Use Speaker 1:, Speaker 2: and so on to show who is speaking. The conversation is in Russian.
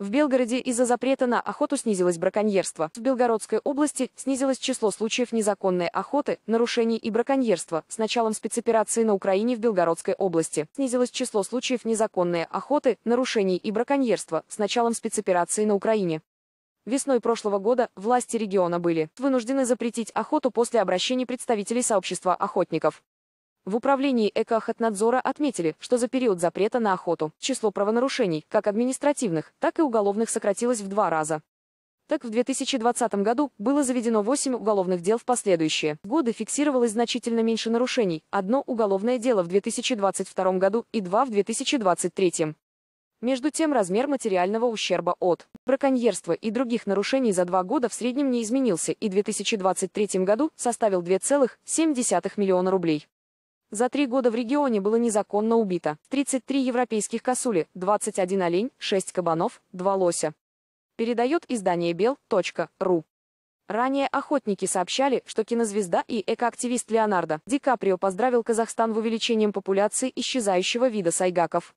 Speaker 1: В Белгороде из-за запрета на охоту снизилось браконьерство. В Белгородской области снизилось число случаев незаконной охоты, нарушений и браконьерства. С началом спецоперации на Украине в Белгородской области снизилось число случаев незаконной охоты, нарушений и браконьерства. С началом спецоперации на Украине. Весной прошлого года власти региона были вынуждены запретить охоту после обращений представителей сообщества охотников. В управлении Экохотнадзора отметили, что за период запрета на охоту число правонарушений, как административных, так и уголовных сократилось в два раза. Так в 2020 году было заведено 8 уголовных дел в последующие годы фиксировалось значительно меньше нарушений, одно уголовное дело в 2022 году и два в 2023. Между тем размер материального ущерба от браконьерства и других нарушений за два года в среднем не изменился и в 2023 году составил 2,7 миллиона рублей. За три года в регионе было незаконно убито 33 европейских косули, 21 олень, 6 кабанов, 2 лося. Передает издание бел.ру. Ранее охотники сообщали, что кинозвезда и экоактивист Леонардо Ди Каприо поздравил Казахстан в увеличением популяции исчезающего вида сайгаков.